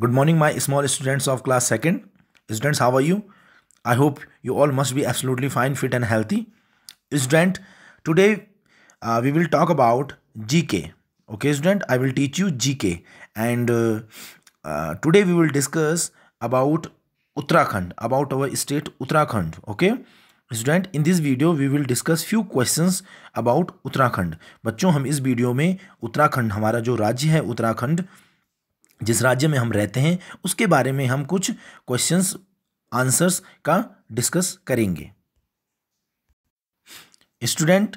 good morning my small students of class second students how are you I hope you all must be absolutely fine fit and healthy student today we will talk about G K okay student I will teach you G K and today we will discuss about Uttarakhand about our state Uttarakhand okay student in this video we will discuss few question about Uttarakhand बच्चों हम इस video में उत्तराखंड हमारा जो राज्य है उत्तराखंड जिस राज्य में हम रहते हैं उसके बारे में हम कुछ क्वेश्चंस आंसर्स का डिस्कस करेंगे student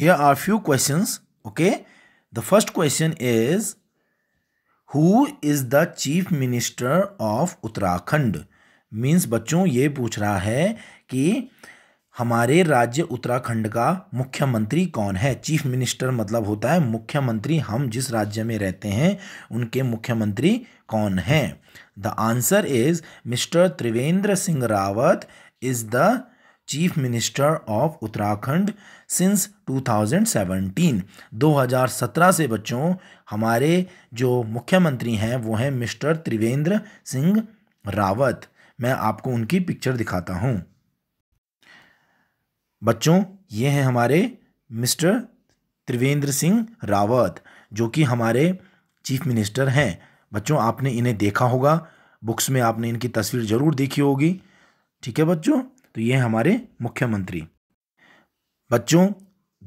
here are few questions okay the first question is who is the chief minister of Uttarakhand means बच्चों ये पूछ रहा है कि हमारे राज्य उत्तराखंड का मुख्यमंत्री कौन है चीफ मिनिस्टर मतलब होता है मुख्यमंत्री हम जिस राज्य में रहते हैं उनके मुख्यमंत्री कौन हैं the answer is mister Trivendra Singh Rawat is the chief minister of Uttarakhand since 2017 2017 से बच्चों हमारे जो मुख्यमंत्री हैं वो हैं मिस्टर त्रिवेंद्र सिंह रावत मैं आपको उनकी पिक्चर दिखाता हूँ बच्चों ये हैं हमारे मिस्टर त्रिवेंद्र सिंह रावत जो कि हमारे चीफ मिनिस्टर हैं बच्चों आपने इन्हें देखा होगा बुक्स में आपने इनकी तस्वीर ज़रूर देखी होगी ठीक है बच्चों तो ये हमारे मुख्यमंत्री बच्चों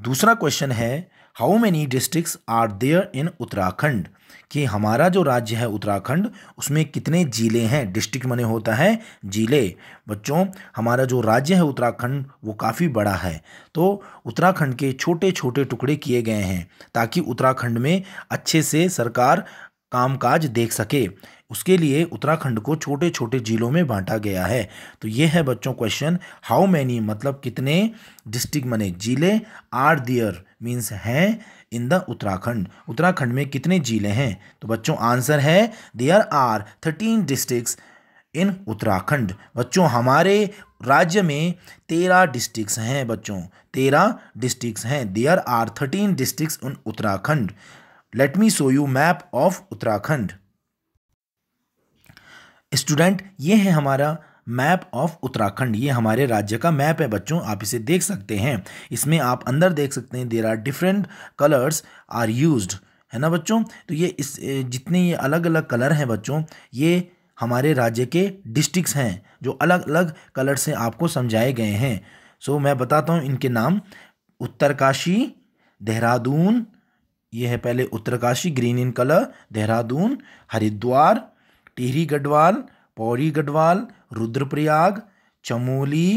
दूसरा क्वेश्चन है how many districts are there in Uttarakhand कि हमारा जो राज्य है उत्तराखंड उसमें कितने ज़िले हैं डिस्ट्रिक्ट मने होता है ज़िले बच्चों हमारा जो राज्य है उत्तराखंड वो काफ़ी बड़ा है तो उत्तराखंड के छोटे छोटे टुकड़े किए गए हैं ताकि उत्तराखंड में अच्छे से सरकार कामकाज देख सके उसके लिए उत्तराखंड को छोटे छोटे जिलों में बांटा गया है तो ये है बच्चों क्वेश्चन हाउ मैनी मतलब कितने डिस्ट्रिक्ट मने जिले आर दियर मीन्स हैं इन द उत्तराखंड उत्तराखंड में कितने जिले हैं तो बच्चों आंसर है there are thirteen districts in Uttarakhand बच्चों हमारे राज्य में तेरह डिस्ट्रिक्स हैं बच्चों तेरह डिस्ट्रिक्स हैं there are thirteen districts in Uttarakhand let me show you map of Uttarakhand student ये है हमारा मैप ऑफ उत्तराखंड ये हमारे राज्य का मैप है बच्चों आप इसे देख सकते हैं इसमें आप अंदर देख सकते हैं there are different colours are used है ना बच्चों तो ये इस जितने ये अलग अलग कलर हैं बच्चों ये हमारे राज्य के डिस्ट्रिक्स हैं जो अलग अलग कलर से आपको समझाए गए हैं सो मैं बताता हूँ इनके नाम उत्तरकाशी देहरादून ये है पहले Uttarkashi green in colour Dehradun Haridwar Tehri Garhwal Pauri Garhwal Rudraprayag Chamoli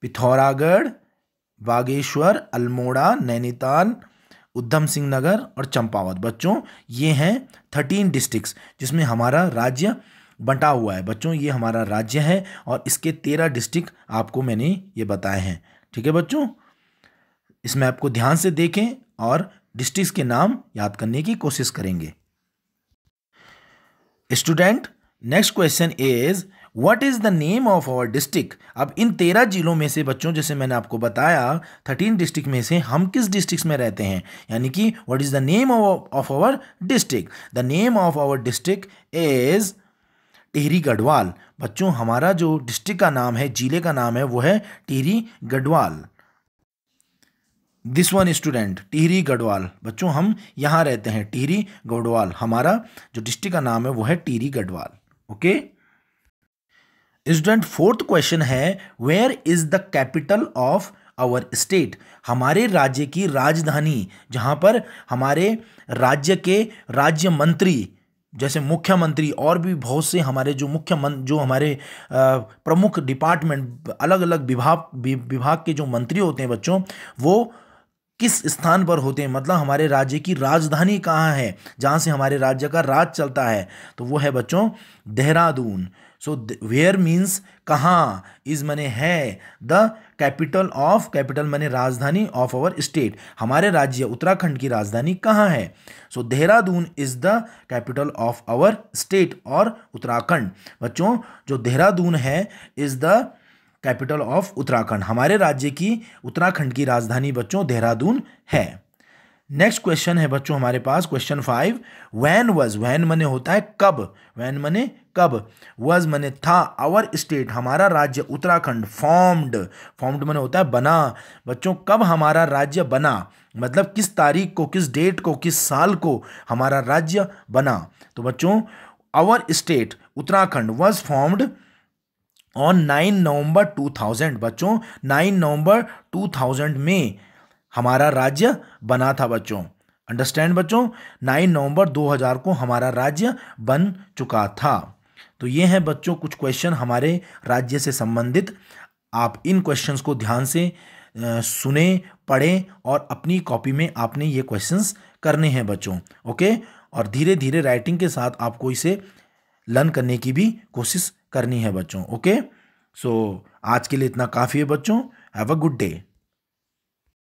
Pithoragarh Bageshwar Almora Nainital Udham Singh Nagar और चंपावत बच्चों ये हैं थर्टीन डिस्ट्रिक्स जिसमें हमारा राज्य बंटा हुआ है बच्चों ये हमारा राज्य है और इसके तेरह डिस्ट्रिक्ट आपको मैंने ये बताए हैं ठीक है बच्चों इस मैप को ध्यान से देखें और डिस्ट्रिक्स के नाम याद करने की कोशिश करेंगे student next question is what is the name of our district अब इन तेरह जिलों में से बच्चों जैसे मैंने आपको बताया थर्टीन डिस्ट्रिक्ट में से हम किस डिस्ट्रिक्ट में रहते हैं यानी कि what is the name of our district the name of our district is Tehri Garhwal बच्चों हमारा जो डिस्ट्रिक्ट का नाम है जिले का नाम है वो है Tehri Garhwal this one student Tehri Garhwal बच्चों हम यहाँ रहते हैं टिहरी गढ़वाल हमारा जो डिस्ट्रिक्ट का नाम है वो है Tehri Garhwal okay student fourth question है where is the capital of our state हमारे राज्य की राजधानी जहाँ पर हमारे राज्य के राज्य मंत्री जैसे मुख्यमंत्री और भी बहुत से हमारे जो मुख्य मन जो हमारे प्रमुख डिपार्टमेंट अलग अलग विभाग विभाग के जो मंत्री होते हैं बच्चों वो किस स्थान पर होते हैं मतलब हमारे राज्य की राजधानी कहाँ है जहाँ से हमारे राज्य का राज चलता है तो वो है बच्चों देहरादून सो वेयर मीन्स कहाँ इज मने है द कैपिटल ऑफ कैपिटल मने राजधानी ऑफ आवर स्टेट हमारे राज्य उत्तराखंड की राजधानी कहाँ है सो Dehradun is the capital of our state और उत्तराखंड बच्चों जो देहरादून है is the capital of Uttarakhand हमारे राज्य की उत्तराखंड की राजधानी बच्चों देहरादून है नेक्स्ट क्वेश्चन है बच्चों हमारे पास question five when was when मने होता है कब वैन मने कब वज मने था आवर स्टेट हमारा राज्य उत्तराखंड फॉर्म्ड फॉर्म्ड मने होता है बना बच्चों कब हमारा राज्य बना मतलब किस तारीख को किस डेट को किस साल को हमारा राज्य बना तो बच्चों our state Uttarakhand was formed on nine November 2000 बच्चों नाइन नवंबर 2000 में हमारा राज्य बना था बच्चों अंडरस्टैंड बच्चों नाइन नवंबर 2000 को हमारा राज्य बन चुका था तो ये हैं बच्चों कुछ क्वेश्चन हमारे राज्य से संबंधित आप इन क्वेश्चंस को ध्यान से सुने पढ़ें और अपनी कॉपी में आपने ये क्वेश्चंस करने हैं बच्चों ओके और धीरे धीरे राइटिंग के साथ आपको इसे लर्न करने की भी कोशिश करनी है बच्चों ओके सो so, आज के लिए इतना काफ़ी है बच्चों हैव अ गुड डे